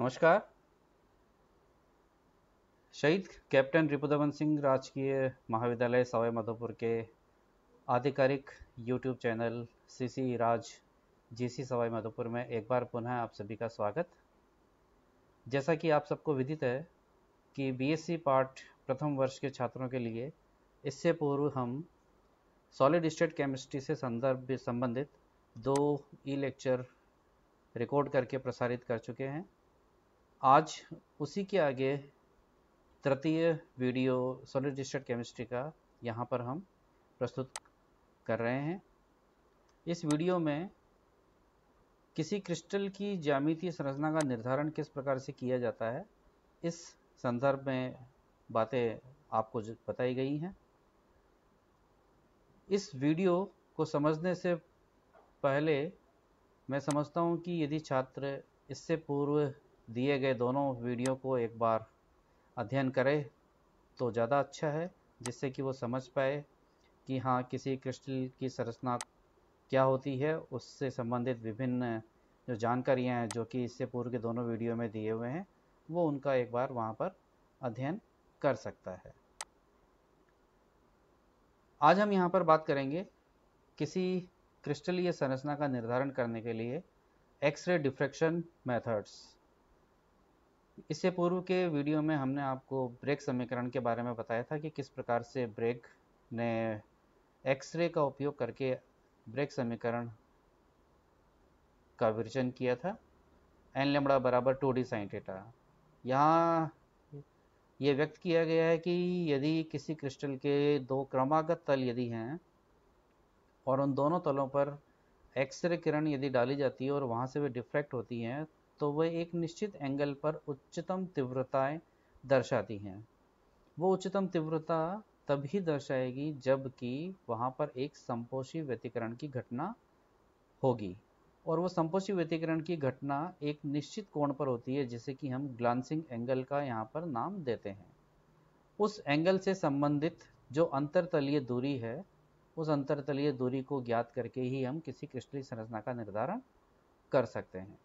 नमस्कार शहीद कैप्टन रिपुदमन सिंह राजकीय महाविद्यालय सवाई माधोपुर के आधिकारिक YouTube channel C C Raj G C Sawai Madhopur में एक बार पुनः आप सभी का स्वागत जैसा कि आप सबको विदित है कि बीएससी पार्ट प्रथम वर्ष के छात्रों के लिए इससे पूर्व हम सॉलिड स्टेट केमिस्ट्री से संदर्भ संबंधित दो ई लेक्चर रिकॉर्ड करके प्रसारित कर चुके हैं आज उसी के आगे तृतीय वीडियो सॉलिड रजिस्टर्ड केमिस्ट्री का यहाँ पर हम प्रस्तुत कर रहे हैं इस वीडियो में किसी क्रिस्टल की ज्यामितीय संरचना का निर्धारण किस प्रकार से किया जाता है इस संदर्भ में बातें आपको बताई गई हैं इस वीडियो को समझने से पहले मैं समझता हूँ कि यदि छात्र इससे पूर्व दिए गए दोनों वीडियो को एक बार अध्ययन करें तो ज़्यादा अच्छा है जिससे कि वो समझ पाए कि हाँ किसी क्रिस्टल की संरचना क्या होती है उससे संबंधित विभिन्न जो जानकारियाँ हैं जो कि इससे पूर्व के दोनों वीडियो में दिए हुए हैं वो उनका एक बार वहाँ पर अध्ययन कर सकता है आज हम यहाँ पर बात करेंगे किसी क्रिस्टलीय संरचना का निर्धारण करने के लिए एक्सरे डिफ्रेक्शन मेथड्स इससे पूर्व के वीडियो में हमने आपको ब्रेक समीकरण के बारे में बताया था कि किस प्रकार से ब्रेक ने एक्सरे का उपयोग करके ब्रेक समीकरण का विरचन किया था एन लेमड़ा बराबर टू डी साइन टेटा यहाँ ये व्यक्त किया गया है कि यदि किसी क्रिस्टल के दो क्रमागत तल यदि हैं और उन दोनों तलों पर एक्सरे किरण यदि डाली जाती है और वहाँ से वे डिफ्रैक्ट होती हैं तो वह एक निश्चित एंगल पर उच्चतम तीव्रताएं दर्शाती हैं वो उच्चतम तीव्रता तभी दर्शाएगी जबकि वहाँ पर एक संपोषी व्यतिकरण की घटना होगी और वो संपोषी व्यतिकरण की घटना एक निश्चित कोण पर होती है जिसे कि हम ग्लांसिंग एंगल का यहाँ पर नाम देते हैं उस एंगल से संबंधित जो अंतरतलीय दूरी है उस अंतरतलीय दूरी को ज्ञात करके ही हम किसी क्रिस्टली संरचना का निर्धारण कर सकते हैं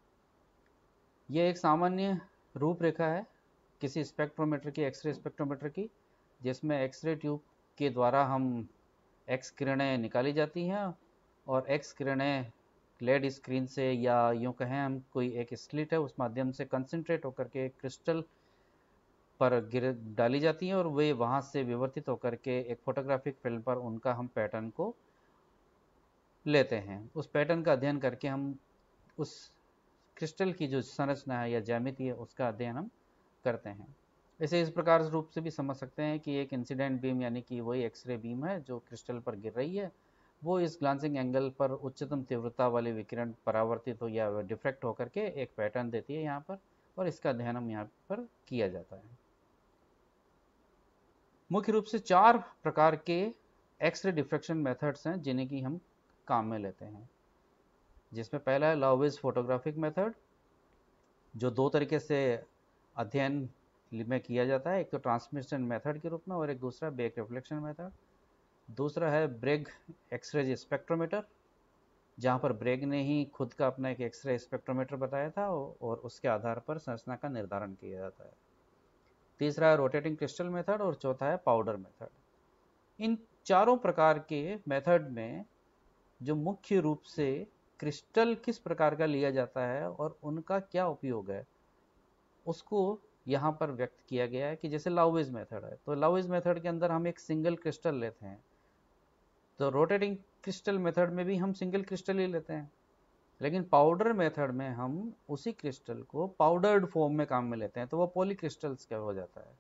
ये एक सामान्य रूपरेखा है किसी स्पेक्ट्रोमीटर की एक्सरे स्पेक्ट्रोमीटर की जिसमें एक्सरे ट्यूब के द्वारा हम एक्स किरणें निकाली जाती हैं और एक्स किरणें लेड स्क्रीन से या यूँ कहें हम कोई एक स्लिट है उस माध्यम से कंसनट्रेट होकर के क्रिस्टल पर गिर डाली जाती हैं और वे वहाँ से विवर्तित होकर के एक फोटोग्राफिक फिल्म पर उनका हम पैटर्न को लेते हैं उस पैटर्न का अध्ययन करके हम उस क्रिस्टल की जो संरचना है या जैमिति है उसका अध्ययन हम करते हैं इसे इस प्रकार रूप से भी समझ सकते हैं कि एक इंसिडेंट बीम यानी कि वही एक्सरे बीम है जो क्रिस्टल पर गिर रही है वो इस ग्लांसिंग एंगल पर उच्चतम तीव्रता वाले विकिरण परावर्तित हो या डिफ्रेक्ट होकर के एक पैटर्न देती है यहाँ पर और इसका अध्ययन हम यहाँ पर किया जाता है मुख्य रूप से चार प्रकार के एक्सरे डिफ्रेक्शन मेथड्स हैं जिन्हें की हम काम में लेते हैं जिसमें पहला है इज़ फोटोग्राफिक मेथड जो दो तरीके से अध्ययन में किया जाता है एक तो ट्रांसमिशन मेथड के रूप में और एक दूसरा बेक रिफ्लेक्शन मेथड दूसरा है ब्रेग एक्सरे स्पेक्ट्रोमीटर जहाँ पर ब्रेग ने ही खुद का अपना एक एक्सरे स्पेक्ट्रोमीटर बताया था और उसके आधार पर संरचना का निर्धारण किया जाता है तीसरा है रोटेटिंग क्रिस्टल मेथड और चौथा है पाउडर मेथड इन चारों प्रकार के मेथड में जो मुख्य रूप से क्रिस्टल किस प्रकार का लिया जाता है और उनका क्या उपयोग है उसको यहाँ पर व्यक्त किया गया है कि जैसे लाउवेज मेथड है तो लाउवेज मेथड के अंदर हम एक सिंगल क्रिस्टल लेते हैं तो रोटेटिंग क्रिस्टल मेथड में भी हम सिंगल क्रिस्टल ही लेते हैं लेकिन पाउडर मेथड में हम उसी क्रिस्टल को पाउडर्ड फॉर्म में काम में लेते हैं तो वो पॉली क्रिस्टल्स का हो जाता है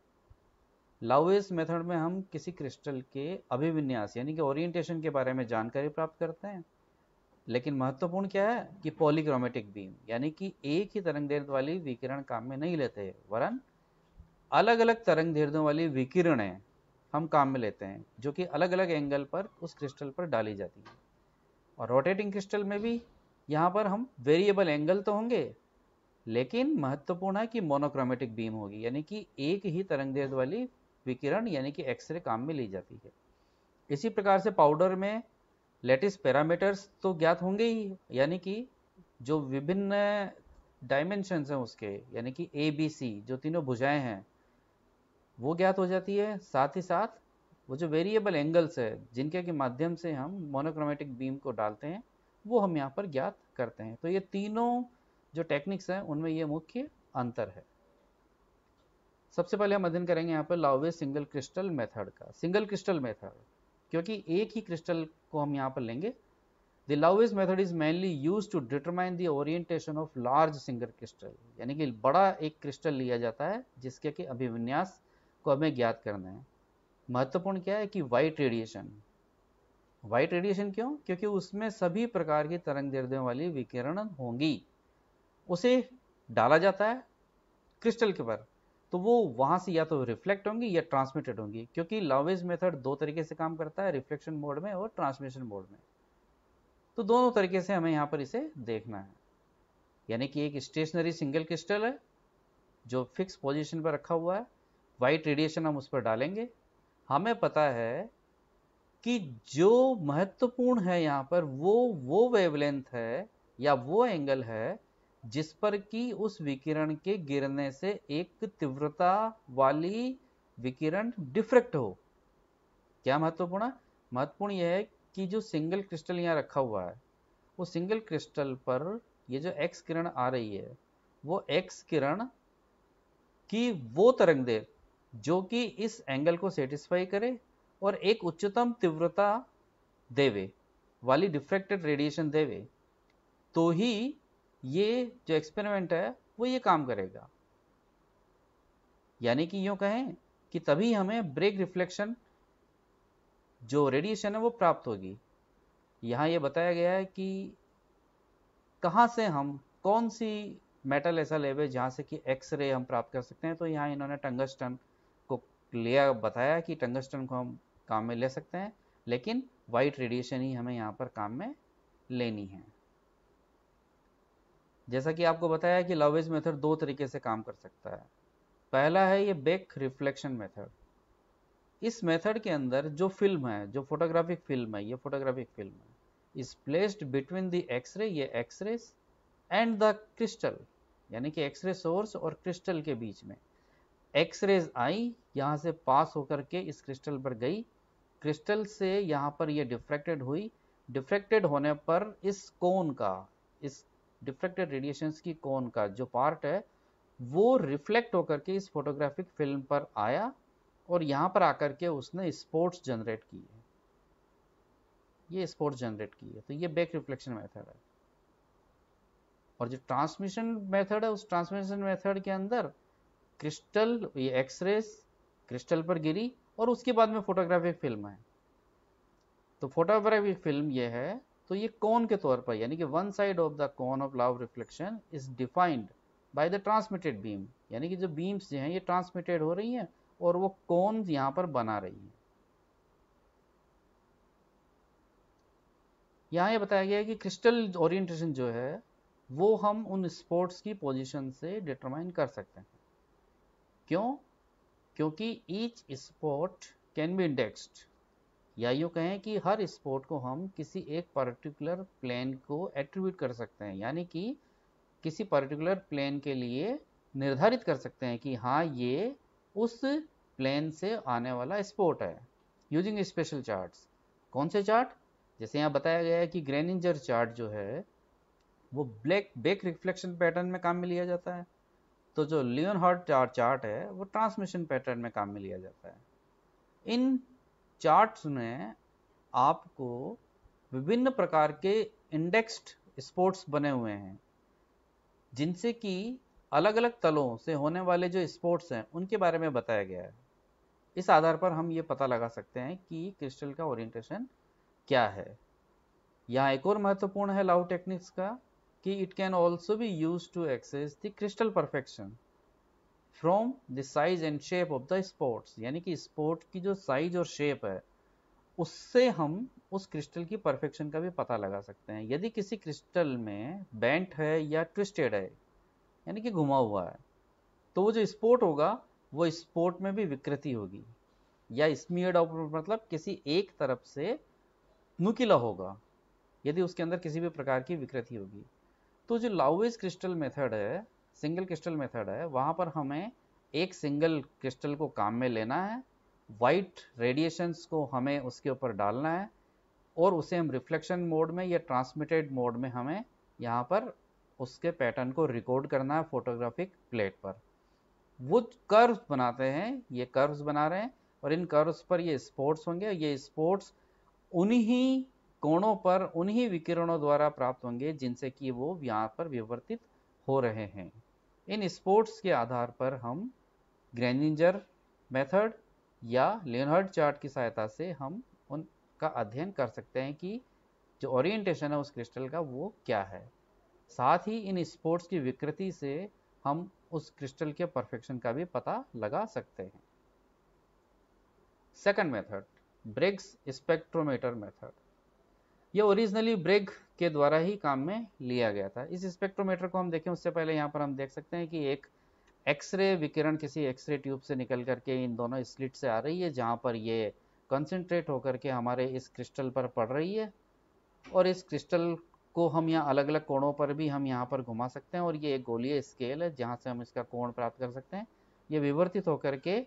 लाउवेज मेथड में हम किसी क्रिस्टल के अभिविन्यास यानी कि ओरिएंटेशन के बारे में जानकारी प्राप्त करते हैं लेकिन महत्वपूर्ण क्या है कि पॉलीक्रोमेटिक बीम यानी कि एक ही तरंग दैर्ध वाली विकिरण काम में नहीं लेते वरन अलग अलग तरंग दैर्धों वाली विकिरणें हम काम में लेते हैं जो कि अलग अलग एंगल पर उस क्रिस्टल पर डाली जाती है और रोटेटिंग क्रिस्टल में भी यहाँ पर हम वेरिएबल एंगल तो होंगे लेकिन महत्वपूर्ण है कि मोनोक्रोमेटिक बीम होगी यानी कि एक ही तरंग दैर्ध वाली विकिरण यानी कि एक्सरे काम में ली जाती है इसी प्रकार से पाउडर में लेटेस्ट पैरामीटर्स तो ज्ञात होंगे ही यानी कि जो विभिन्न डायमेंशंस हैं उसके यानी कि ए बी सी जो तीनों भुजाएं हैं वो ज्ञात हो जाती है साथ ही साथ वो जो वेरिएबल एंगल्स है जिनके के माध्यम से हम मोनोक्रोमेटिक बीम को डालते हैं वो हम यहाँ पर ज्ञात करते हैं तो ये तीनों जो टेक्निक्स हैं उनमें ये मुख्य अंतर है सबसे पहले हम अध्ययन करेंगे यहाँ पर लाओवे सिंगल क्रिस्टल मेथड का सिंगल क्रिस्टल मेथड क्योंकि एक ही क्रिस्टल को हम यहाँ पर लेंगे the Laue's method is mainly use to determine the orientation of large single crystal यानी कि बड़ा एक क्रिस्टल लिया जाता है जिसके कि अभिविन्यास को हमें ज्ञात करना है महत्वपूर्ण क्या है कि वाइट रेडिएशन वाइट रेडिएशन क्यों क्योंकि उसमें सभी प्रकार की तरंग दीर्घों वाली विकिरण होंगी उसे डाला जाता है क्रिस्टल के ऊपर तो वो वहाँ से या तो रिफ्लेक्ट होंगी या ट्रांसमिटेड होंगी क्योंकि लॉवेज मेथड दो तरीके से काम करता है रिफ्लेक्शन मोड में और ट्रांसमिशन मोड में तो दोनों तरीके से हमें यहाँ पर इसे देखना है यानी कि एक स्टेशनरी सिंगल क्रिस्टल है जो फिक्स पोजिशन पर रखा हुआ है वाइट रेडिएशन हम उस पर डालेंगे हमें पता है कि जो महत्वपूर्ण है यहाँ पर वो वो वेवलेंथ है या वो एंगल है जिस पर कि उस विकिरण के गिरने से एक तीव्रता वाली विकिरण डिफ्रेक्ट हो क्या महत्वपूर्ण महत्वपूर्ण यह है कि जो सिंगल क्रिस्टल यहाँ रखा हुआ है वो सिंगल क्रिस्टल पर ये जो एक्स किरण आ रही है वो एक्स किरण की वो तरंग देर जो कि इस एंगल को सेटिस्फाई करे और एक उच्चतम तीव्रता देवे वाली डिफ्रेक्टेड रेडिएशन देवे तो ही ये जो एक्सपेरिमेंट है वो ये काम करेगा यानी कि यूं कहें कि तभी हमें ब्रेक रिफ्लेक्शन जो रेडिएशन है वो प्राप्त होगी यहाँ ये बताया गया है कि कहाँ से हम कौन सी मेटल ऐसा लेवे जहाँ से कि एक्सरे हम प्राप्त कर सकते हैं तो यहाँ इन्होंने टंगस्टन को लिया बताया कि टंगस्टन को हम काम में ले सकते हैं लेकिन वाइट रेडिएशन ही हमें यहाँ पर काम में लेनी है जैसा कि आपको बताया कि लवेज मेथड दो तरीके से काम कर सकता है पहला है ये बेक रिफ्लेक्शन मेथड इस मेथड के अंदर जो फिल्म है जो फोटोग्राफिक फिल्म है ये फोटोग्राफिक फिल्म है is placed between the x-ray ये एक्सरे एंड द क्रिस्टल यानी कि एक्सरे सोर्स और क्रिस्टल के बीच में एक्सरेज आई यहाँ से पास होकर के इस क्रिस्टल पर गई क्रिस्टल से यहाँ पर ये डिफ्रेक्टेड हुई डिफ्रेक्टेड होने पर इस कोन का इस डिफ्रेक्टेड रेडिएशन की कौन का जो पार्ट है वो रिफ्लेक्ट होकर के इस फोटोग्राफिक फिल्म पर आया और यहाँ पर आकर के उसने स्पोर्ट्स जनरेट की है ये स्पोर्ट्स जनरेट की है तो ये बैक रिफ्लेक्शन मेथड है और जो ट्रांसमिशन मेथड है उस ट्रांसमिशन मेथड के अंदर क्रिस्टल ये एक्सरेस क्रिस्टल पर गिरी और उसके बाद में फोटोग्राफिक फिल्म है तो फोटोग्राफिक फिल्म ये है तो ये कौन के तौर पर यानी कि one side of the cone of Laue reflection is defined by the transmitted beam यानी कि जो बीम्स जो हैं ये ट्रांसमिटेड हो रही हैं और वो कौन यहाँ पर बना रही हैं यहाँ ये बताया गया है कि क्रिस्टल ओरिएंटेशन जो है वो हम उन स्पोर्ट्स की पोजीशन से डिटरमाइन कर सकते हैं क्यों क्योंकि each spot can be indexed या यूँ कहें कि हर स्पोर्ट को हम किसी एक पर्टिकुलर प्लेन को एट्रीब्यूट कर सकते हैं यानी कि किसी पर्टिकुलर प्लेन के लिए निर्धारित कर सकते हैं कि हाँ ये उस प्लेन से आने वाला स्पोर्ट है यूजिंग स्पेशल चार्ट्स कौन से चार्ट जैसे यहाँ बताया गया है कि ग्रेनिंजर चार्ट जो है वो ब्लैक बेक रिफ्लेक्शन पैटर्न में काम में लिया जाता है तो जो लियोन हार्ट चार्ट है वो ट्रांसमिशन पैटर्न में काम में लिया जाता है इन चार्ट्स में आपको विभिन्न प्रकार के इंडेक्स्ड स्पोर्ट्स बने हुए हैं जिनसे कि अलग अलग तलों से होने वाले जो स्पोर्ट्स हैं उनके बारे में बताया गया है इस आधार पर हम ये पता लगा सकते हैं कि क्रिस्टल का ओरिएंटेशन क्या है यहाँ एक और महत्वपूर्ण है लाउ टेक्निक्स का कि it can also be use to assess the crystal perfection from the size and shape of the spots यानी कि स्पोर्ट की जो साइज और शेप है उससे हम उस क्रिस्टल की परफेक्शन का भी पता लगा सकते हैं यदि किसी क्रिस्टल में बेंट है या ट्विस्टेड है यानी कि घुमा हुआ है तो वो जो स्पोर्ट होगा वो स्पोर्ट में भी विकृति होगी या स्मीयर्ड आउट मतलब किसी एक तरफ से नुकीला होगा यदि उसके अंदर किसी भी प्रकार की विकृति होगी तो जो लाउवेज क्रिस्टल मेथड है सिंगल क्रिस्टल मेथड है वहाँ पर हमें एक सिंगल क्रिस्टल को काम में लेना है वाइट रेडिएशंस को हमें उसके ऊपर डालना है और उसे हम रिफ्लेक्शन मोड में या ट्रांसमिटेड मोड में हमें यहाँ पर उसके पैटर्न को रिकॉर्ड करना है फोटोग्राफिक प्लेट पर वो कर्व्स बनाते हैं ये कर्व्स बना रहे हैं और इन कर्व्स पर ये स्पोर्ट्स होंगे ये स्पोर्ट्स उन्हीं कोणों पर उन्हीं विकिरणों द्वारा प्राप्त होंगे जिनसे कि वो यहाँ पर विवर्तित हो रहे हैं इन स्पोर्ट्स के आधार पर हम ग्रेनिंजर मेथड या लेनहर्ड चार्ट की सहायता से हम उनका अध्ययन कर सकते हैं कि जो ओरिएंटेशन है उस क्रिस्टल का वो क्या है साथ ही इन स्पोर्ट्स की विकृति से हम उस क्रिस्टल के परफेक्शन का भी पता लगा सकते हैं second method Bragg's spectrometer method ये ओरिजिनली ब्रिग्स के द्वारा ही काम में लिया गया था इस स्पेक्ट्रोमीटर को हम देखें उससे पहले यहाँ पर हम देख सकते हैं कि एक एक्सरे विकिरण किसी एक्सरे ट्यूब से निकल करके इन दोनों स्लिट से आ रही है जहाँ पर ये कंसनट्रेट होकर के हमारे इस क्रिस्टल पर पड़ रही है और इस क्रिस्टल को हम यहाँ अलग अलग कोणों पर भी हम यहाँ पर घुमा सकते हैं और ये एक गोलीय स्केल है जहाँ से हम इसका कोण प्राप्त कर सकते हैं ये विवर्तित होकर के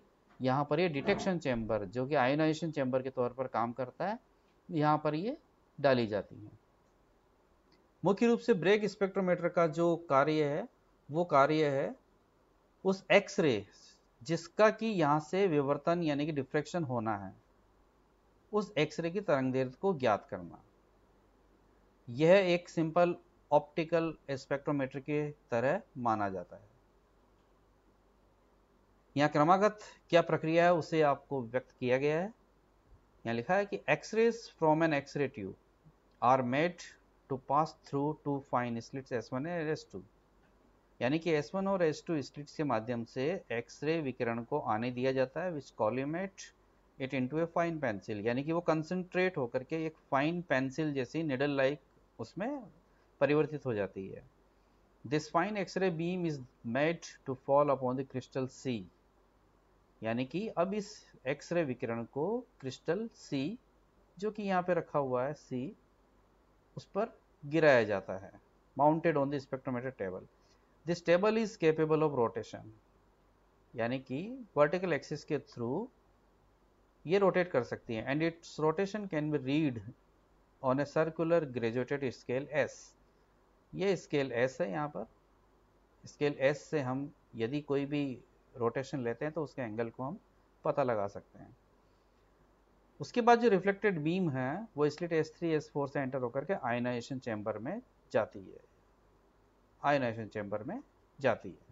यहाँ पर ये डिटेक्शन चैम्बर जो कि आयोनाइजेशन चैम्बर के तौर पर काम करता है यहाँ पर ये डाली जाती है मुख्य रूप से ब्रेक स्पेक्ट्रोमीटर का जो कार्य है वो कार्य है उस एक्सरे जिसका कि यहाँ से विवर्तन यानी कि डिफ्रेक्शन होना है उस एक्सरे की तरंगदैर्घ्य को ज्ञात करना यह एक सिंपल ऑप्टिकल स्पेक्ट्रोमीटर के तरह माना जाता है यहाँ क्रमागत क्या प्रक्रिया है उसे आपको व्यक्त किया गया है यहाँ लिखा है कि x-rays from an x-ray tube are made to pass through two fine slits S one and S two यानी कि एस वन और एस टू स्लिट्स के माध्यम से एक्सरे विकिरण को आने दिया जाता है which collimate it into a fine pencil यानी कि वो कंसनट्रेट होकर के एक फाइन पेंसिल जैसी निडल लाइक उसमें परिवर्तित हो जाती है this fine x-ray beam is made to fall upon the crystal C यानी कि अब इस एक्सरे विकिरण को क्रिस्टल सी जो कि यहाँ पे रखा हुआ है सी उस पर गिराया जाता है mounted on the spectrometer table this table is capable of rotation यानी कि वर्टिकल एक्सिस के थ्रू ये रोटेट कर सकती है and its rotation can be read on a circular graduated scale S ये स्केल एस है यहाँ पर स्केल एस से हम यदि कोई भी रोटेशन लेते हैं तो उसके एंगल को हम पता लगा सकते हैं उसके बाद जो रिफ्लेक्टेड बीम है वो इसलिए एस थ्री एस फोर से एंटर होकर के आयनाइजेशन चैम्बर में जाती है आयनाइजेशन चैम्बर में जाती है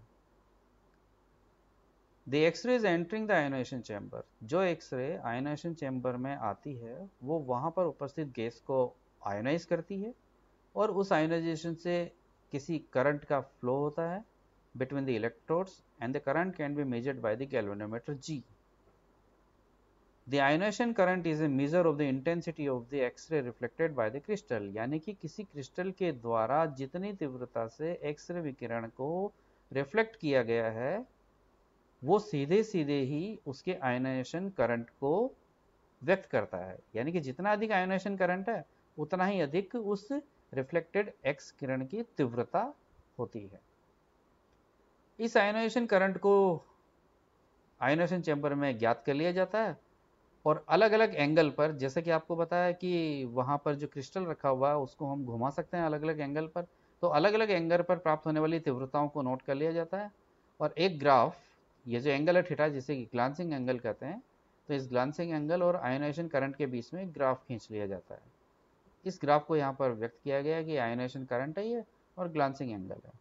the x-ray is entering the ionization chamber जो एक्सरे आयनाइजेशन चैम्बर में आती है वो वहाँ पर उपस्थित गैस को आयोनाइज करती है और उस आयोनाइजेशन से किसी करंट का फ्लो होता है between the electrodes and the current can be measured by the galvanometer G ionization current current is a measure of the intensity of the x-ray reflected by the crystal यानी कि किसी crystal के द्वारा जितनी तीव्रता से एक्सरे विकिरण को रिफ्लेक्ट किया गया है वो सीधे सीधे ही उसके आयोनाइजेशन करंट को व्यक्त करता है यानी कि जितना अधिक आयोनाइजेशन करंट है उतना ही अधिक उस रिफ्लेक्टेड एक्स किरण की तीव्रता होती है इस आयोनाइजेशन करंट को आयोनाइजेशन चैम्बर में ज्ञात कर लिया जाता है और अलग अलग एंगल पर जैसे कि आपको बताया कि वहाँ पर जो क्रिस्टल रखा हुआ है उसको हम घुमा सकते हैं अलग अलग एंगल पर तो अलग अलग एंगल पर प्राप्त होने वाली तीव्रताओं को नोट कर लिया जाता है और एक ग्राफ ये जो एंगल है ठिठा जिसे कि ग्लांसिंग एंगल कहते हैं तो इस ग्लांसिंग एंगल और आयोनाइजेशन करंट के बीच में एक ग्राफ खींच लिया जाता है इस ग्राफ को यहाँ पर व्यक्त किया गया है कि आयोनाइजेशन करंट है ये और ग्लांसिंग एंगल है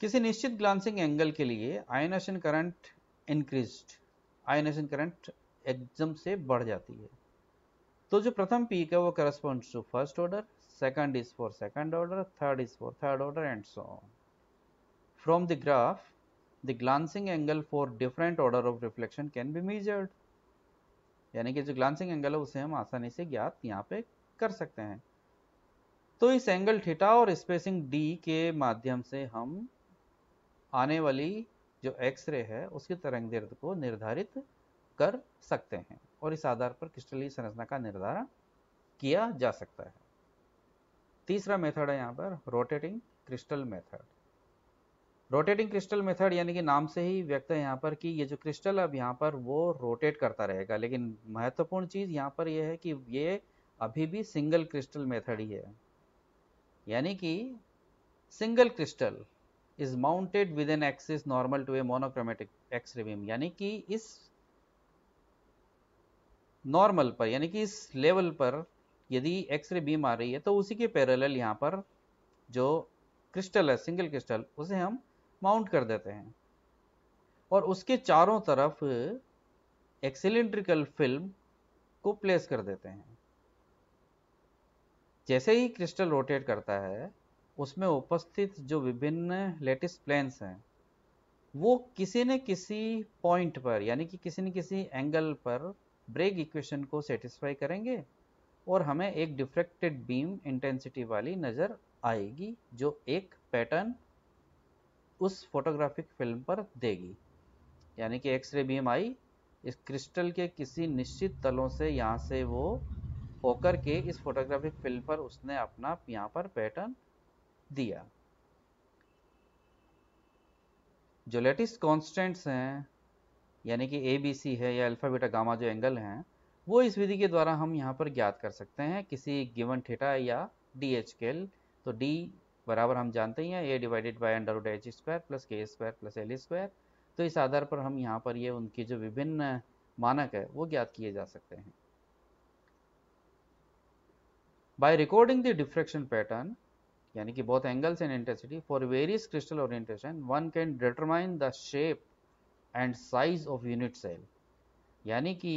किसी निश्चित ग्लांसिंग एंगल के लिए ionization current increased ionization current एकदम से बढ़ जाती है तो जो प्रथम पीक है वो corresponds to first order second is for second order third is for third order and so on from the graph the glancing angle for different order of reflection can be measured यानी कि जो glancing angle है उसे हम आसानी से ज्ञात यहाँ पे कर सकते हैं तो इस एंगल थीटा और स्पेसिंग डी के माध्यम से हम आने वाली जो एक्सरे है उसके तरंग दीर्घ को निर्धारित कर सकते हैं और इस आधार पर क्रिस्टलीय संरचना का निर्धारण किया जा सकता है तीसरा मेथड है यहाँ पर rotating crystal method rotating crystal method यानी कि नाम से ही व्यक्त है यहाँ पर कि ये जो क्रिस्टल अब यहाँ पर वो रोटेट करता रहेगा लेकिन महत्वपूर्ण चीज़ यहाँ पर यह है कि ये अभी भी सिंगल क्रिस्टल मेथड ही है यानी कि single crystal is mounted with an axis normal to a monochromatic x-ray beam यानी कि इस नॉर्मल पर यानी कि इस लेवल पर यदि एक्स रे बीम आ रही है तो उसी के पैरेलल यहाँ पर जो क्रिस्टल है सिंगल क्रिस्टल उसे हम माउंट कर देते हैं और उसके चारों तरफ एक्सिलेंड्रिकल फिल्म को प्लेस कर देते हैं जैसे ही क्रिस्टल रोटेट करता है उसमें उपस्थित जो विभिन्न लेटेस्ट प्लेन्स हैं वो किसी न किसी पॉइंट पर यानी कि किसी न किसी एंगल पर ब्रेक इक्वेशन को सेटिस्फाई करेंगे और हमें एक डिफ्रेक्टेड बीम इंटेंसिटी वाली नज़र आएगी जो एक पैटर्न उस फोटोग्राफिक फिल्म पर देगी यानी कि एक्सरे बीम आई इस क्रिस्टल के किसी निश्चित तलों से यहाँ से वो होकर के इस फोटोग्राफिक फिल्म पर उसने अपना यहाँ पर पैटर्न दिया जो लेटेस्ट कॉन्स्टेंट्स हैं यानी कि ए बी सी है या अल्फा बीटा गामा जो एंगल हैं वो इस विधि के द्वारा हम यहाँ पर ज्ञात कर सकते हैं किसी गिवन थीटा या डी एच केल तो डी बराबर हम जानते ही हैं a divided by under root h square plus k square plus l square तो इस आधार पर हम यहाँ पर ये उनके जो विभिन्न मानक है वो ज्ञात किए जा सकते हैं by recording the diffraction pattern यानी कि बहुत angles and intensity for various crystal orientation one can determine the shape and size of unit cell यानी कि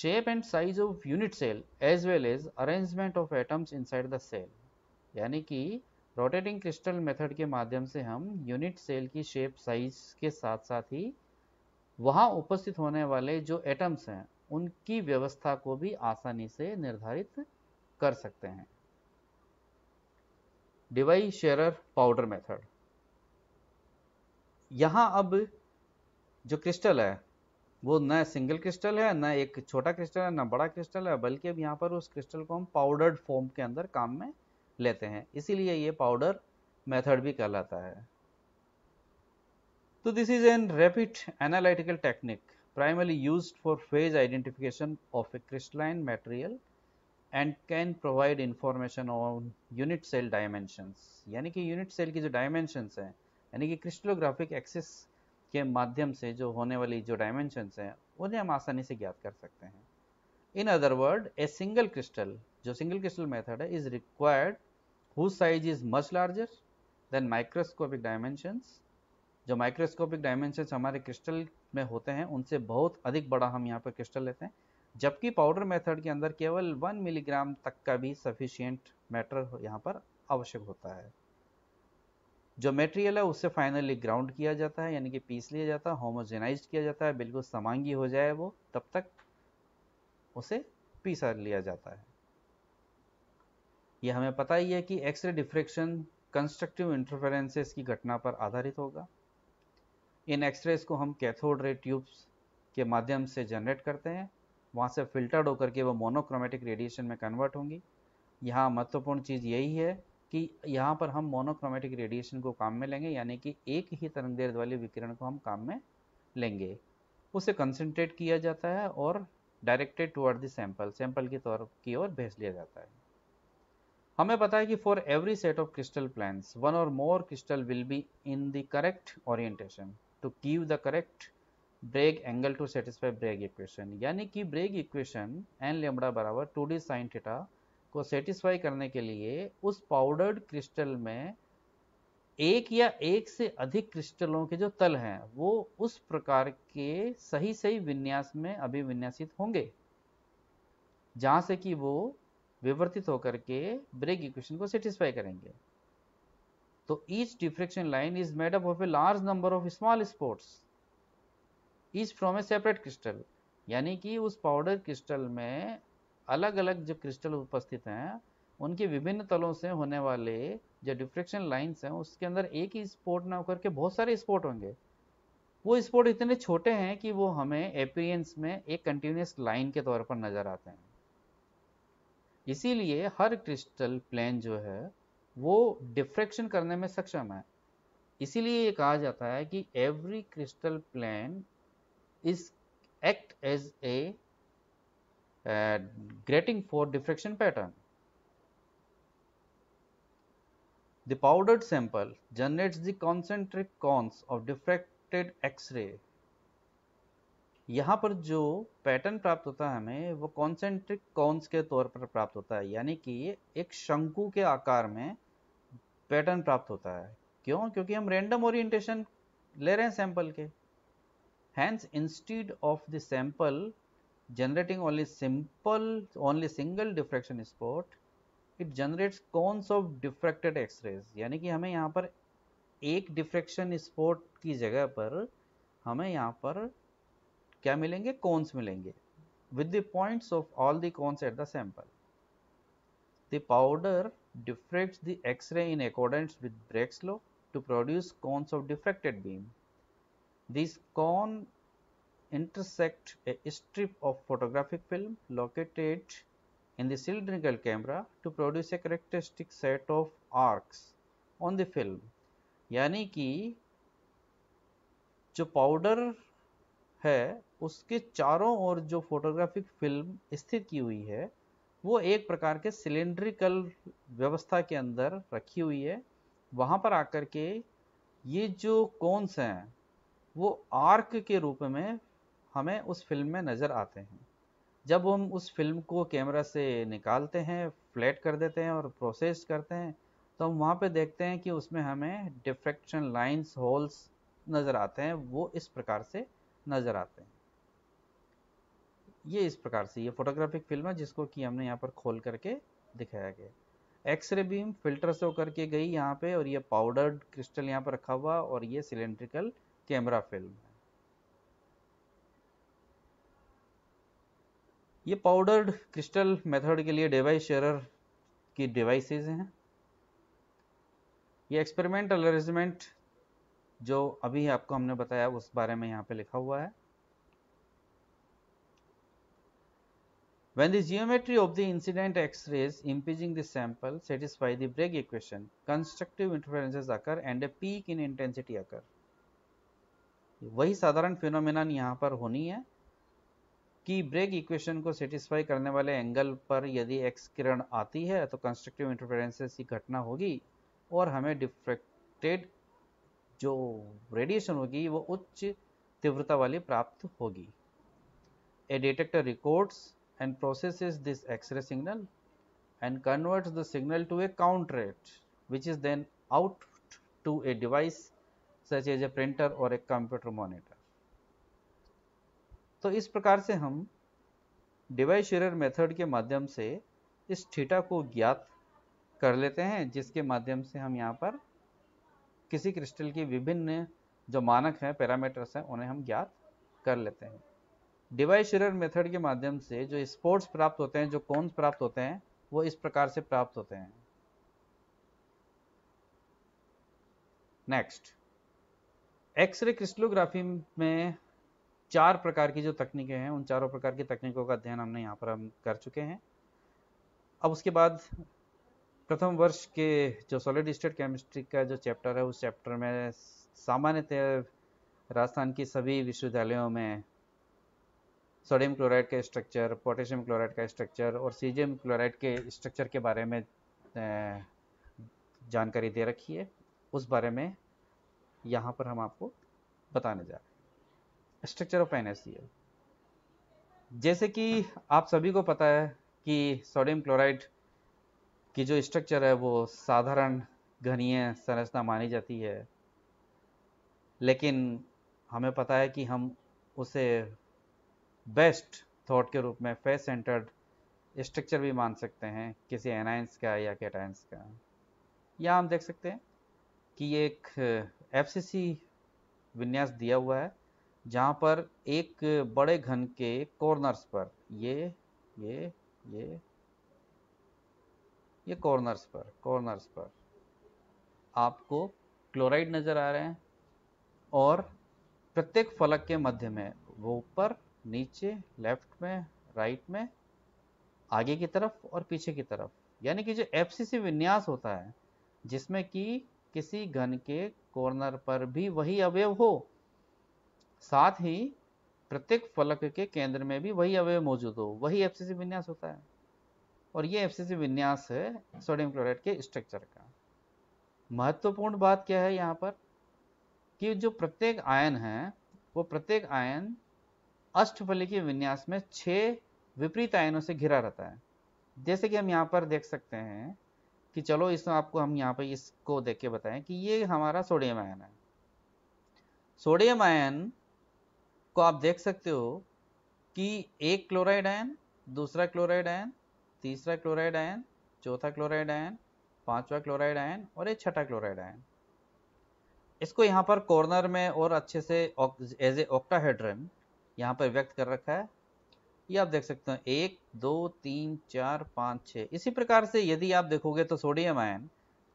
shape and size of unit cell as well as arrangement of atoms inside the cell यानी कि rotating crystal method के माध्यम से हम unit cell की shape size के साथ साथ ही वहाँ उपस्थित होने वाले जो एटम्स हैं उनकी व्यवस्था को भी आसानी से निर्धारित कर सकते हैं डिवाई शेयरर पाउडर मेथड यहाँ अब जो क्रिस्टल है वो न सिंगल क्रिस्टल है न एक छोटा क्रिस्टल है न बड़ा क्रिस्टल है बल्कि अब यहाँ पर उस क्रिस्टल को हम पाउडर्ड फॉर्म के अंदर काम में लेते हैं इसीलिए ये पाउडर मेथड भी कहलाता है तो this is an rapid analytical technique primary use for phase identification of a crystalline material and can provide information on unit cell dimensions यानी कि यूनिट सेल की जो डायमेंशंस हैं यानी कि क्रिस्टलोग्राफिक एक्सेस के माध्यम से जो होने वाली जो डायमेंशंस हैं उन्हें हम आसानी से ज्ञात कर सकते हैं in other word a single crystal जो सिंगल क्रिस्टल मेथड है is required whose size is much larger than microscopic dimensions जो माइक्रोस्कोपिक डायमेंशंस हमारे क्रिस्टल में होते हैं उनसे बहुत अधिक बड़ा हम यहाँ पर क्रिस्टल लेते हैं जबकि पाउडर मेथड के अंदर केवल वन मिलीग्राम तक का भी सफिशियंट मैटर यहाँ पर आवश्यक होता है जो मटेरियल है उससे फाइनली ग्राउंड किया जाता है यानी कि पीस लिया जाता है होमोजेनाइज किया जाता है बिल्कुल समांगी हो जाए वो तब तक उसे पीसा लिया जाता है ये हमें पता ही है कि एक्सरे डिफ्रेक्शन कंस्ट्रक्टिव इंटरफेरेंसेस की घटना पर आधारित होगा इन एक्सरेज को हम कैथोड रे ट्यूब्स के माध्यम से जनरेट करते हैं वहाँ से फिल्टर्ड होकर के वो मोनोक्रोमेटिक रेडिएशन में कन्वर्ट होंगी यहाँ महत्वपूर्ण चीज़ यही है कि यहाँ पर हम मोनोक्रोमेटिक रेडिएशन को काम में लेंगे यानी कि एक ही तरंग देर वाले विकिरण को हम काम में लेंगे उसे कंसनट्रेट किया जाता है और directed toward the sample sample की तौर की ओर भेज लिया जाता है हमें पता है कि for every set of crystal planes one or more crystal will be in the correct orientation to give the correct Bragg angle to satisfy Bragg equation यानी कि ब्रेक इक्वेशन एन लेमड़ा बराबर टू डी साइन थीटा को satisfy करने के लिए उस powdered crystal में एक या एक से अधिक क्रिस्टलों के जो तल हैं वो उस प्रकार के सही सही विन्यास में अभिविन्यासित होंगे जहाँ से कि वो विवर्तित होकर के ब्रेक इक्वेशन को सेटिस्फाई करेंगे तो each diffraction line is made up of a large number of small spots is from a separate crystal यानी कि उस पाउडर क्रिस्टल में अलग अलग जो क्रिस्टल उपस्थित हैं उनके विभिन्न तलों से होने वाले जो डिफ्रेक्शन लाइन्स हैं उसके अंदर एक ही स्पोर्ट ना होकर के बहुत सारे स्पोर्ट होंगे वो स्पोर्ट इतने छोटे हैं कि वो हमें एपियंस में एक कंटिन्यूस लाइन के तौर पर नज़र आते हैं इसीलिए हर क्रिस्टल प्लेन जो है वो डिफ्रेक्शन करने में सक्षम है इसीलिए ये कहा जाता है कि every crystal plane is act as a uh, grating for diffraction pattern. The powdered sample generates the concentric cones of diffracted X-ray. यहाँ पर जो पैटर्न प्राप्त होता है हमें वो कॉन्सेंट्रिक कॉन्स के तौर पर प्राप्त होता है यानी कि एक शंकु के आकार में पैटर्न प्राप्त होता है क्यों क्योंकि हम रैंडम ओरिएंटेशन ले रहे हैं सैंपल के Hence, instead of the sample generating only simple only single diffraction spot, it generates cones of diffracted X-rays yani ki hame yahan par ek diffraction spot ki jagah par hame yahan par kya milenge cones milenge with the points of all the cones at the sample. The powder diffracts the X-ray in accordance with Bragg's law to produce cones of diffracted beam. this cone intersect a strip of photographic film located in the cylindrical camera to produce a characteristic set of arcs on the film. yani ki jo powder hai uske charon aur jo photographic film sthit ki hui hai वो एक प्रकार के cylindrical व्यवस्था के अंदर रखी हुई है वहाँ पर आकर के ये जो कोन्स हैं वो आर्क के रूप में हमें उस फिल्म में नज़र आते हैं जब हम उस फिल्म को कैमरा से निकालते हैं फ्लैट कर देते हैं और प्रोसेस करते हैं तो हम वहाँ पर देखते हैं कि उसमें हमें डिफ्रेक्शन लाइंस होल्स नज़र आते हैं वो इस प्रकार से नज़र आते हैं ये इस प्रकार से ये फोटोग्राफिक फिल्म है जिसको कि हमने यहाँ पर खोल करके दिखाया गया एक्सरे बीम फिल्टर से होकर के गई यहाँ पे और ये पाउडर्ड क्रिस्टल यहाँ पर रखा हुआ और ये सिलेंड्रिकल कैमरा फिल्म है ये पाउडर्ड क्रिस्टल मेथड के लिए डिवाइस शेयरर की डिवाइसेस हैं ये एक्सपेरिमेंटल अरेंजमेंट जो अभी आपको हमने बताया उस बारे में यहाँ पे लिखा हुआ है When the geometry of the incident X-rays impinging the sample satisfy the Bragg equation, constructive interferences occur and a peak in intensity occur. वही साधारण फिनोमिनन यहाँ पर होनी है कि ब्रेक इक्वेशन को सेटिस्फाई करने वाले एंगल पर यदि एक्स किरण आती है तो कंस्ट्रक्टिव इंटरफेरेंसेस की घटना होगी और हमें डिफ्रेक्टेड जो रेडिएशन होगी वो उच्च तीव्रता वाली प्राप्त होगी a detector records and process this x-ray signal and converts the signal to a count rate which is then out to a device such as a printer or a computer monitor तो इस प्रकार से हम device share method के माध्यम से इस theta को ज्ञात कर लेते हैं जिसके माध्यम से हम यहाँ पर किसी क्रिस्टल की विभिन्न जो मानक हैं पैरामीटर्स हैं उन्हें हम ज्ञात कर लेते हैं डिवाइस शेयर मेथड के माध्यम से जो स्पोर्ट्स प्राप्त होते हैं जो कोन्स प्राप्त होते हैं वो इस प्रकार से प्राप्त होते हैं नेक्स्ट एक्सरे क्रिस्टलोग्राफी में चार प्रकार की जो तकनीकें हैं उन चारों प्रकार की तकनीकों का अध्ययन हमने यहाँ पर हम कर चुके हैं अब उसके बाद प्रथम वर्ष के जो सॉलिड स्टेट केमिस्ट्री का जो चैप्टर है उस चैप्टर में सामान्यतः राजस्थान की सभी विश्वविद्यालयों में सोडियम क्लोराइड का स्ट्रक्चर पोटेशियम क्लोराइड का स्ट्रक्चर और सीजियम क्लोराइड के स्ट्रक्चर के बारे में जानकारी दे रखी है उस बारे में यहाँ पर हम आपको बताने जा रहे हैं स्ट्रक्चर ऑफ एन जैसे कि आप सभी को पता है कि सोडियम क्लोराइड की जो स्ट्रक्चर है वो साधारण घनीय संरचना मानी जाती है लेकिन हमें पता है कि हम उसे बेस्ट थॉट के रूप में फेस सेंटर्ड स्ट्रक्चर भी मान सकते हैं किसी एनाइंस का या कैटाइंस का या हम देख सकते हैं कि ये एक एफ विन्यास दिया हुआ है जहाँ पर एक बड़े घन के कॉर्नर्स पर ये ये ये ये कॉर्नर्स पर कॉर्नर्स पर आपको क्लोराइड नज़र आ रहे हैं और प्रत्येक फलक के मध्य में वो ऊपर नीचे लेफ्ट में राइट में आगे की तरफ और पीछे की तरफ यानी कि जो एफ विन्यास होता है जिसमें कि किसी घन के कॉर्नर पर भी वही अवयव हो साथ ही प्रत्येक फलक के केंद्र में भी वही अवयव मौजूद हो वही एफसीसी विन्यास होता है और ये एफसीसी विन्यास है सोडियम क्लोराइड के स्ट्रक्चर का महत्वपूर्ण बात क्या है यहाँ पर कि जो प्रत्येक आयन है वो प्रत्येक आयन अष्टफली के विन्यास में छह विपरीत आयनों से घिरा रहता है जैसे कि हम यहाँ पर देख सकते हैं कि चलो इसमें आपको हम यहाँ पे इसको देख के बताएं कि ये हमारा सोडियम आयन है सोडियम आयन को आप देख सकते हो कि एक क्लोराइड आयन दूसरा क्लोराइड आयन तीसरा क्लोराइड आयन चौथा क्लोराइड आयन पांचवा क्लोराइड आयन और एक छठा क्लोराइड आयन इसको यहाँ पर कॉर्नर में और अच्छे से एज ए ऑक्टाहेड्रन यहाँ पर व्यक्त कर रखा है ये आप देख सकते हैं एक दो तीन चार पाँच छः इसी प्रकार से यदि आप देखोगे तो सोडियम आयन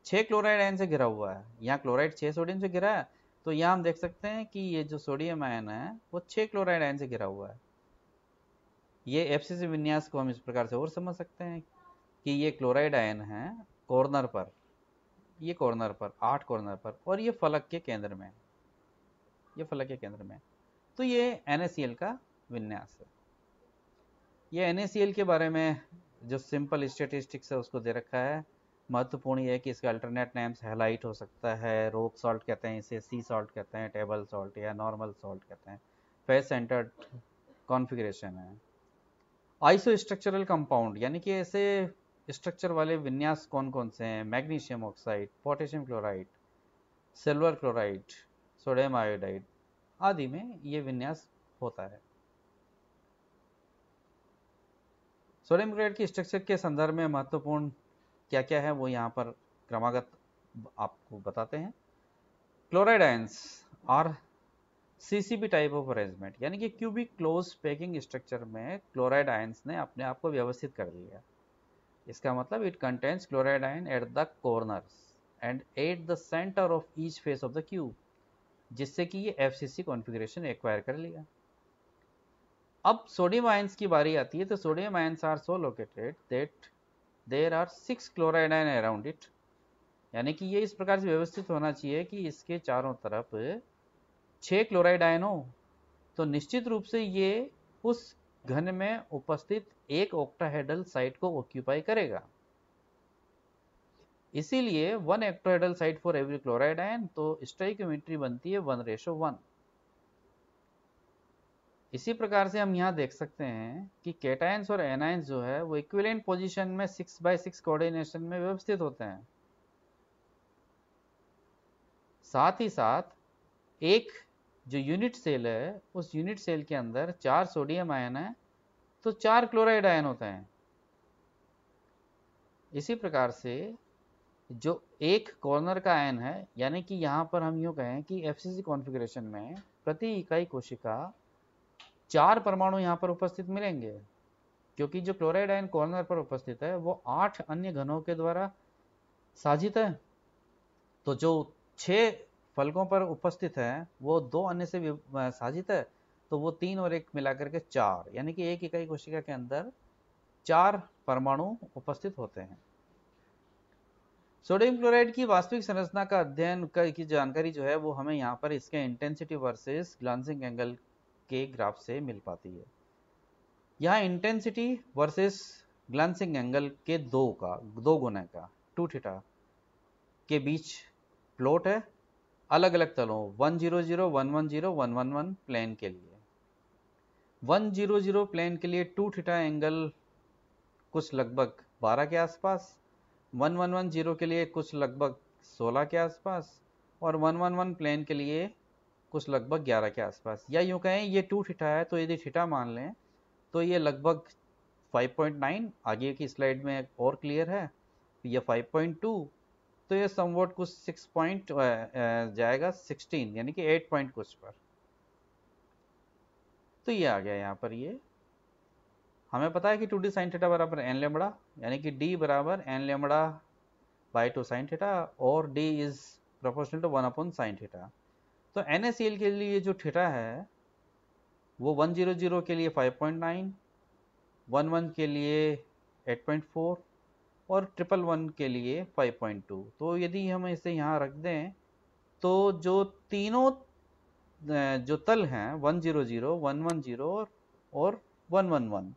छः क्लोराइड आयन से घिरा हुआ है यहाँ क्लोराइड छः सोडियम से घिरा है तो यहाँ हम देख सकते हैं कि ये जो सोडियम आयन है वो छः क्लोराइड आयन से घिरा हुआ है ये एफ विन्यास को हम इस प्रकार से और समझ सकते हैं कि ये क्लोराइड आयन है कॉर्नर पर ये कॉर्नर पर आठ कॉर्नर पर और ये फलक के केंद्र में ये फलक के केंद्र में तो ये एन का विन्यास है ये एन के बारे में जो सिंपल स्टेटिस्टिक्स है उसको दे रखा है महत्वपूर्ण ये है कि इसका अल्टरनेट नेम्स हेलाइट हो सकता है रोक सॉल्ट कहते हैं इसे सी सॉल्ट कहते हैं टेबल सॉल्ट या नॉर्मल सॉल्ट कहते हैं फेस सेंटर्ड कॉन्फ़िगरेशन है आइसो स्ट्रक्चरल कंपाउंड यानी कि ऐसे स्ट्रक्चर वाले विन्यास कौन कौन से हैं magnesium oxide potassium chloride silver chloride sodium iodide आदि में ये विन्यास होता है सोडियम क्लोराइड की स्ट्रक्चर के संदर्भ में महत्वपूर्ण क्या क्या है वो यहाँ पर क्रमागत आपको बताते हैं chloride ions C CCP type of arrangement यानी कि क्यूबिक क्लोज पैकिंग स्ट्रक्चर में क्लोराइड आयंस ने अपने आप को व्यवस्थित कर लिया इसका मतलब it contains chloride ion at the corner and at the centre of each face of the cube जिससे कि ये एफ सी कॉन्फिग्रेशन एक्वायर कर लिया अब सोडियम आयंस की बारी आती है तो sodium ions are so located that there are six chloride ion around it यानी कि ये इस प्रकार से व्यवस्थित होना चाहिए कि इसके चारों तरफ छः क्लोराइड आयन हो तो निश्चित रूप से ये उस घन में उपस्थित एक ऑक्टाहेडल साइट को ऑक्यूपाई करेगा इसीलिए one octahedral site for every chloride ion तो स्टाइक्योमेट्री बनती है वन रेशो वन इसी प्रकार से हम यहाँ देख सकते हैं कि कैटाइंस और एनाइंस जो है वो इक्विलेंट पोजीशन में सिक्स बाय सिक्स कोऑर्डिनेशन में व्यवस्थित होते हैं साथ ही साथ एक जो यूनिट सेल है उस यूनिट सेल के अंदर चार सोडियम आयन है तो चार क्लोराइड आयन होते हैं इसी प्रकार से जो एक कॉर्नर का आयन है यानी कि यहाँ पर हम यूँ कहें कि एफ सी कॉन्फ़िगरेशन में प्रति इकाई कोशिका चार परमाणु यहाँ पर उपस्थित मिलेंगे क्योंकि जो क्लोराइड आयन कॉर्नर पर उपस्थित है वो आठ अन्य घनों के द्वारा साजित है तो जो छह फलकों पर उपस्थित है वो दो अन्य से साजित है तो वो तीन और एक मिलाकर के चार यानी कि एक इकाई कोशिका के अंदर चार परमाणु उपस्थित होते हैं सोडियम क्लोराइड की वास्तविक संरचना का अध्ययन की जानकारी जो है वो हमें यहाँ पर इसके इंटेंसिटी वर्सेस ग्लांसिंग एंगल के ग्राफ से मिल पाती है यहाँ इंटेंसिटी वर्सेस ग्लैंसिंग एंगल के दो का दो गुना का टू थीटा के बीच प्लॉट है अलग अलग तलों one one one zero zero zero one one one plane के लिए वन जीरो जीरो प्लेन के लिए टू थीटा एंगल कुछ लगभग बारह के आसपास वन वन वन जीरो के लिए कुछ लगभग सोलह के आसपास और वन वन वन प्लेन के लिए कुछ लगभग 11 के आसपास या यूँ कहें ये टू ठीठा है तो यदि ठीठा मान लें तो ये लगभग 5.9 आगे की स्लाइड में और क्लियर है ये 5.2 तो ये समवट कुछ 6 पॉइंट जाएगा 16 यानी कि 8 पॉइंट कुछ पर तो ये आ गया यहाँ पर ये हमें पता है कि टू डी साइन थीटा बराबर एन लेमड़ा यानी कि डी बराबर n lambda by two sine theta और d is proportional to one upon sine theta तो एन के लिए जो ठेटा है वो 100 के लिए 5.9 11 के लिए 8.4 और ट्रिपल वन के लिए 5.2 तो यदि हम इसे यहाँ रख दें तो जो तीनों जो तल हैं 100, 110 और 111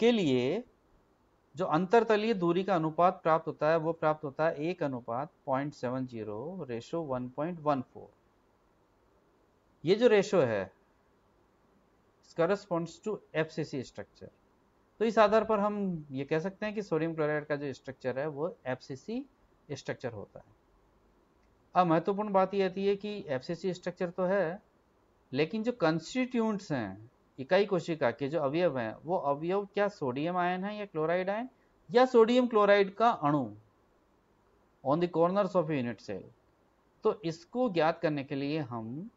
के लिए जो अंतरतलीय दूरी का अनुपात प्राप्त होता है वो प्राप्त होता है एक अनुपात point seven zero ratio one one point four ये जो रेशो है करस्पॉन्ड्स टू एफ स्ट्रक्चर तो इस आधार पर हम ये कह सकते हैं कि सोडियम क्लोराइड का जो स्ट्रक्चर है वो एफ स्ट्रक्चर होता है अब महत्वपूर्ण बात यह आती है कि एफ स्ट्रक्चर तो है लेकिन जो कंस्टिट्यूंट्स हैं इकाई कोशिका के जो अवयव हैं वो अवयव क्या सोडियम आयन है या क्लोराइड आयन या सोडियम क्लोराइड का अणु on the corners of unit cell तो इसको ज्ञात करने के लिए हम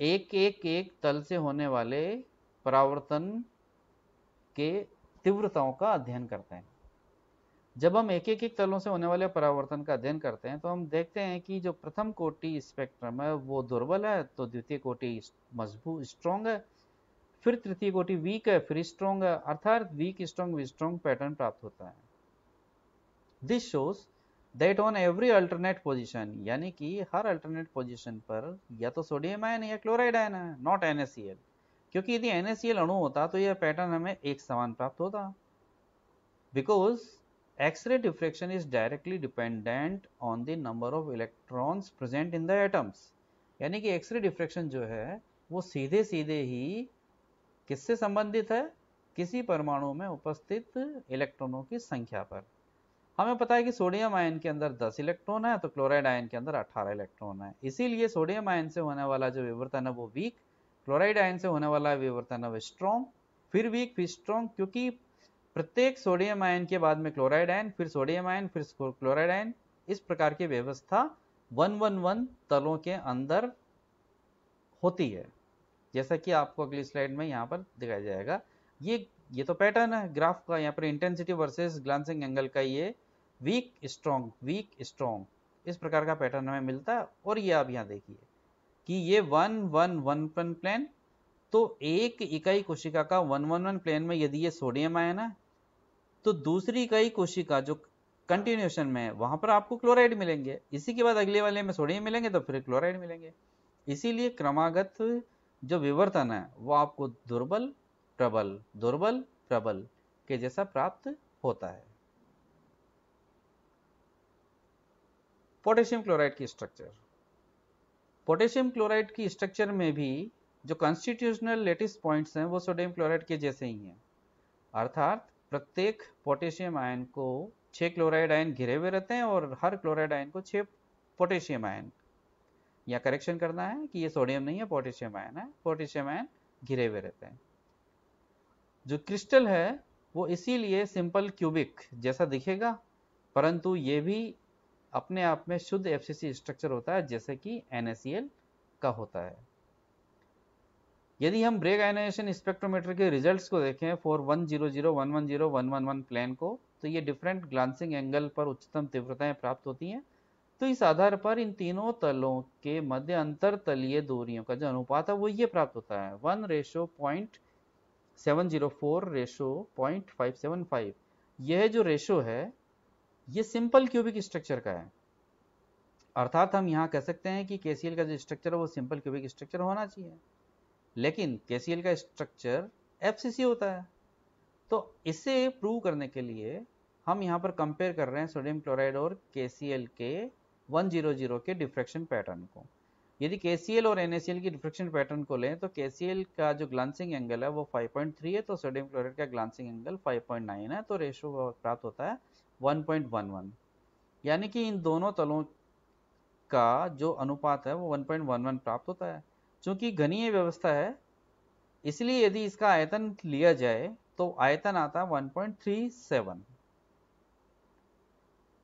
एक एक एक तल से होने वाले परावर्तन के तीव्रताओं का अध्ययन करते हैं जब हम एक एक एक तलों से होने वाले परावर्तन का अध्ययन करते हैं तो हम देखते हैं कि जो प्रथम कोटि स्पेक्ट्रम है वो दुर्बल है तो द्वितीय कोटि मजबूत स्ट्रांग है फिर तृतीय कोटि वीक है फिर स्ट्रांग है अर्थात वीक स्ट्रांग स्ट्रांग पैटर्न प्राप्त होता है this shows that on every alternate position यानी कि हर अल्टरनेट पोजिशन पर या तो सोडियम आयन या क्लोराइड आयन है नॉट एन क्योंकि यदि एन अणु होता तो यह पैटर्न हमें एक समान प्राप्त होता because x-ray diffraction is directly dependent on the number of electrons present in the atoms यानी कि एक्सरे डिफ्रेक्शन जो है वो सीधे सीधे ही किससे संबंधित है किसी परमाणु में उपस्थित इलेक्ट्रॉनों की संख्या पर हमें पता है कि सोडियम आयन के अंदर 10 इलेक्ट्रॉन है तो क्लोराइड आयन के अंदर 18 इलेक्ट्रॉन है इसीलिए सोडियम आयन से होने वाला जो विवर्तन है वो वीक क्लोराइड आयन से होने वाला विवर्तन है स्ट्रॉन्ग फिर वीक फिर स्ट्रॉन्ग क्योंकि प्रत्येक सोडियम आयन के बाद में क्लोराइड आयन फिर सोडियम आयन फिर क्लोराइड आयन इस प्रकार की व्यवस्था वन वन वन तलों के अंदर होती है जैसा कि आपको अगली स्लाइड में यहाँ पर दिखाया जाएगा ये ये तो पैटर्न है ग्राफ का यहाँ पर इंटेंसिटी वर्सेस ग्लांसिंग एंगल का ये वीक स्ट्रॉन्ग वीक स्ट्रॉन्ग इस प्रकार का पैटर्न हमें मिलता है और ये आप यहाँ देखिए कि ये one one one one plane तो एक इकाई कोशिका का वन वन वन प्लेन में यदि ये सोडियम आया ना तो दूसरी इकाई कोशिका जो कंटिन्यूशन में है वहां पर आपको क्लोराइड मिलेंगे इसी के बाद अगले वाले में सोडियम मिलेंगे तो फिर क्लोराइड मिलेंगे इसीलिए क्रमागत जो विवर्तन है वो आपको दुर्बल प्रबल दुर्बल प्रबल के जैसा प्राप्त होता है पोटेशियम क्लोराइड की स्ट्रक्चर पोटेशियम क्लोराइड की स्ट्रक्चर में भी जो कॉन्स्टिट्यूशनल लेटेस्ट पॉइंट्स हैं वो सोडियम क्लोराइड के जैसे ही हैं अर्थात प्रत्येक पोटेशियम आयन को छः क्लोराइड आयन घिरे हुए रहते हैं और हर क्लोराइड आयन को छः पोटेशियम आयन या करेक्शन करना है कि ये सोडियम नहीं है पोटेशियम आयन है पोटेशियम आयन घिरे हुए रहते हैं जो क्रिस्टल है वो इसीलिए सिंपल क्यूबिक जैसा दिखेगा परंतु ये भी अपने आप में शुद्ध एफ स्ट्रक्चर होता है जैसे कि एन e का होता है यदि हम ब्रेक आइनाइजेशन स्पेक्ट्रोमीटर के रिजल्ट्स को देखें फॉर वन प्लान को तो ये डिफरेंट ग्लांसिंग एंगल पर उच्चतम तीव्रताएं प्राप्त होती हैं तो इस आधार पर इन तीनों तलों के मध्य अंतर तलीय दूरियों का जो अनुपात है वो ये प्राप्त होता है one ratio point seven zero four ratio point five seven five यह जो रेशो है ये सिंपल क्यूबिक स्ट्रक्चर का है अर्थात हम यहाँ कह सकते हैं कि के का जो स्ट्रक्चर है वो सिंपल क्यूबिक स्ट्रक्चर होना चाहिए लेकिन के का स्ट्रक्चर एफ होता है तो इसे प्रूव करने के लिए हम यहाँ पर कंपेयर कर रहे हैं सोडियम क्लोराइड और के के 100 के डिफ्रेक्शन पैटर्न को यदि के और एन की डिफ्रेक्शन पैटर्न को लें तो के का जो ग्लांसिंग एंगल है वो 5.3 है तो सोडियम क्लोराइड का ग्लांसिंग एंगल 5.9 है तो रेशो प्राप्त होता है 1.11 यानी कि इन दोनों तलों का जो अनुपात है वो 1.11 प्राप्त होता है चूंकि घनीय व्यवस्था है इसलिए यदि इसका आयतन लिया जाए तो आयतन आता है 1.37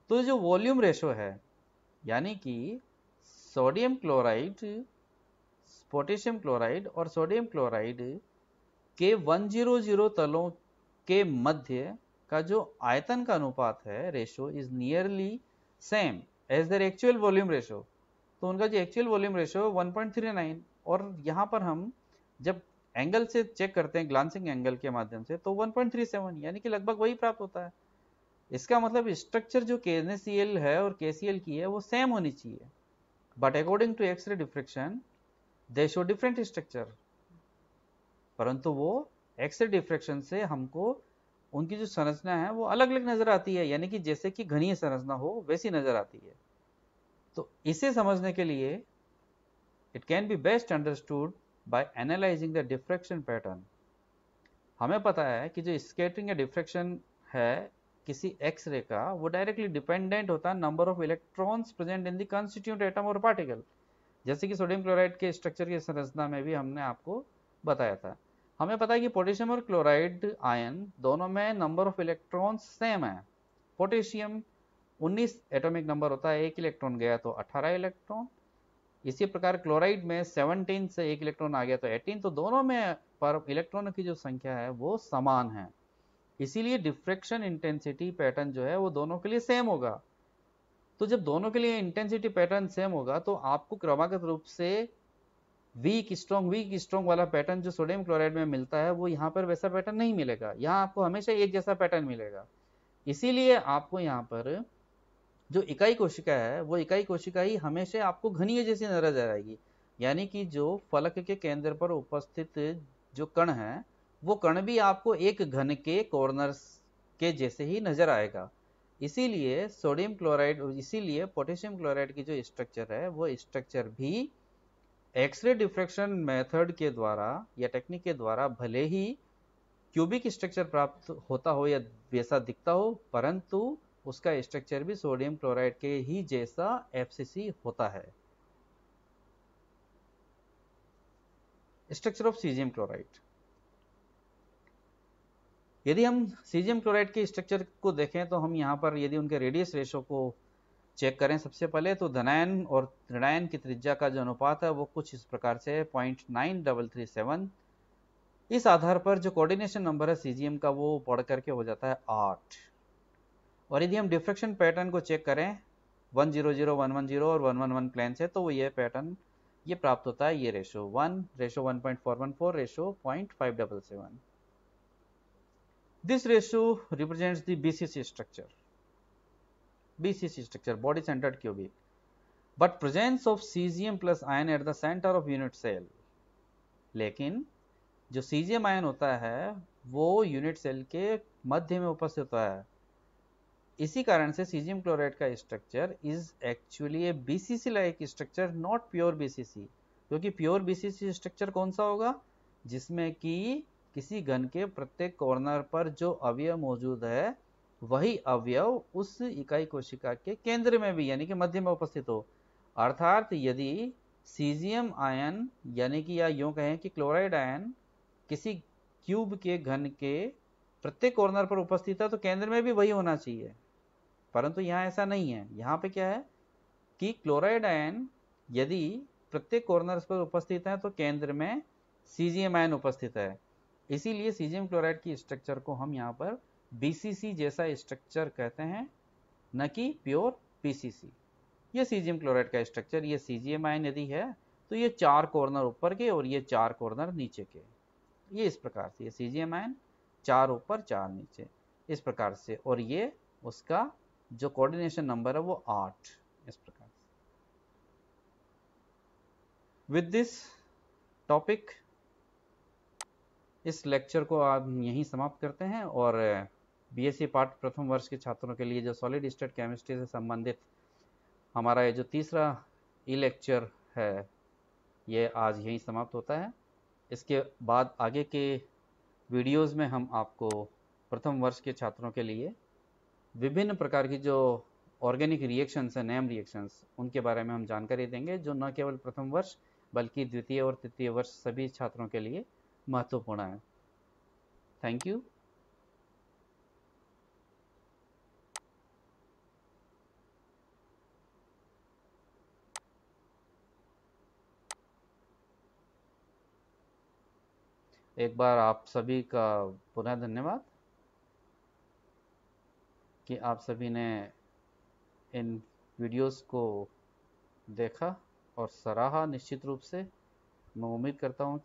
तो जो वॉल्यूम रेशो है यानी कि सोडियम क्लोराइड पोटेशियम क्लोराइड और सोडियम क्लोराइड के 100 तलों के मध्य का जो आयतन का अनुपात है ratio is nearly same as their actual volume ratio तो उनका जो एक्चुअल वॉल्यूम रेशो है 1.39 और यहाँ पर हम जब एंगल से चेक करते हैं ग्लांसिंग एंगल के माध्यम से तो 1.37 यानी कि लगभग वही प्राप्त होता है इसका मतलब स्ट्रक्चर जो के है और के की है वो सेम होनी चाहिए but according to X-ray diffraction they show different structure परंतु वो एक्सरे डिफ्रेक्शन से हमको उनकी जो संरचना है वो अलग अलग नज़र आती है यानी कि जैसे कि घनीय संरचना हो वैसी नज़र आती है तो इसे समझने के लिए it can be best understood by analysing the diffraction pattern हमें पता है कि जो स्केटिंग या डिफ्रेक्शन है किसी एक्स रे का वो डायरेक्टली डिपेंडेंट होता है number of electrons present in the atom और पार्टिकल जैसे कि सोडियम क्लोराइड के स्ट्रक्चर की संरचना में भी हमने आपको बताया था हमें पता है कि पोटेशियम और क्लोराइड आयन दोनों में नंबर ऑफ इलेक्ट्रॉन सेम है पोटेशियम 19 एटॉमिक नंबर होता है एक इलेक्ट्रॉन गया तो 18 इलेक्ट्रॉन इसी प्रकार क्लोराइड में 17 से एक इलेक्ट्रॉन आ गया तो 18 तो दोनों में पर इलेक्ट्रॉन की जो संख्या है वो समान है इसीलिए डिफ्रेक्शन इंटेंसिटी पैटर्न जो है वो दोनों के लिए सेम होगा तो जब दोनों के लिए इंटेंसिटी पैटर्न सेम होगा तो आपको क्रमागत रूप से वीक स्ट्रॉन्ग वीक स्ट्रॉन्ग वाला पैटर्न जो सोडियम क्लोराइड में मिलता है वो यहाँ पर वैसा पैटर्न नहीं मिलेगा यहाँ आपको हमेशा एक जैसा पैटर्न मिलेगा इसीलिए आपको यहाँ पर जो इकाई कोशिका है वो इकाई कोशिका ही हमेशा आपको घनीय जैसी नजर आएगी यानी कि जो फलक के केंद्र पर उपस्थित जो कण है वो कण भी आपको एक घन के कॉर्नर्स के जैसे ही नजर आएगा इसीलिए सोडियम क्लोराइड इसीलिए पोटेशियम क्लोराइड की जो स्ट्रक्चर है वो स्ट्रक्चर भी एक्सरे डिफ्रेक्शन मेथड के द्वारा या टेक्निक के द्वारा भले ही क्यूबिक स्ट्रक्चर प्राप्त होता हो या वैसा दिखता हो परंतु उसका स्ट्रक्चर भी सोडियम क्लोराइड के ही जैसा एफसीसी होता है स्ट्रक्चर ऑफ सीजियम क्लोराइड यदि हम सीजियम क्लोराइड के स्ट्रक्चर को देखें तो हम यहाँ पर यदि उनके रेडियस रेशो को चेक करें सबसे पहले तो धनायन और ऋणायन की त्रिज्या का जो अनुपात है वो कुछ इस प्रकार से है point nine double three seven इस आधार पर जो कोऑर्डिनेशन नंबर है सीजीएम का वो बढ़ करके हो जाता है आठ और यदि हम डिफ्रेक्शन पैटर्न को चेक करें one zero zero one one zero और वन वन वन प्लेन से तो ये पैटर्न ये प्राप्त होता है ये ratio one ratio one point four one four ratio point five double seven this ratio represents the BCC structure BCC structure, body centered cubic. But presence of cesium plus ion at the center of unit cell. लेकिन जो cesium ion होता है वो unit cell के मध्य में उपस्थित होता है इसी कारण से सीजियम क्लोराइड का structure is actually a BCC like structure not pure BCC क्योंकि प्योर बीसीसी स्ट्रक्चर कौन सा होगा जिसमें कि किसी घन के प्रत्येक कॉर्नर पर जो अवयव मौजूद है वही अवयव उस इकाई कोशिका के केंद्र में भी यानी कि मध्य में उपस्थित हो अर्थात यदि सीजियम आयन यानी कि या यूं कहें कि क्लोराइड आयन किसी क्यूब के घन के प्रत्येक कॉर्नर पर उपस्थित है तो केंद्र में भी वही होना चाहिए परंतु यहाँ ऐसा नहीं है यहाँ पे क्या है कि क्लोराइड आयन यदि प्रत्येक कॉर्नर पर उपस्थित है तो केंद्र में सीजियम आयन उपस्थित है इसीलिए सीजियम क्लोराइड की स्ट्रक्चर को हम यहाँ पर बीसीसी जैसा स्ट्रक्चर कहते हैं न कि प्योर पीसीसी ये सीजियम क्लोराइड का स्ट्रक्चर ये सीजियम आयन यदि है तो ये चार कॉर्नर ऊपर के और ये चार कॉर्नर नीचे के ये इस प्रकार से ये सीजियम आयन चार ऊपर चार नीचे इस प्रकार से और ये उसका जो कोऑर्डिनेशन नंबर है वो आठ इस प्रकार से विद दिस टॉपिक इस लेक्चर को आप यहीं समाप्त करते हैं और बीएससी e पार्ट प्रथम वर्ष के छात्रों के लिए जो सॉलिड स्टेट केमिस्ट्री से संबंधित हमारा ये जो तीसरा ई लेक्चर है ये आज यहीं समाप्त होता है इसके बाद आगे के वीडियोस में हम आपको प्रथम वर्ष के छात्रों के लिए विभिन्न प्रकार की जो ऑर्गेनिक रिएक्शंस हैं नैम रिएक्शंस उनके बारे में हम जानकारी देंगे जो न केवल प्रथम वर्ष बल्कि द्वितीय और तृतीय वर्ष सभी छात्रों के लिए महत्वपूर्ण है थैंक यू एक बार आप सभी का पुनः धन्यवाद कि आप सभी ने इन वीडियोस को देखा और सराहा निश्चित रूप से मैं उम्मीद करता हूँ कि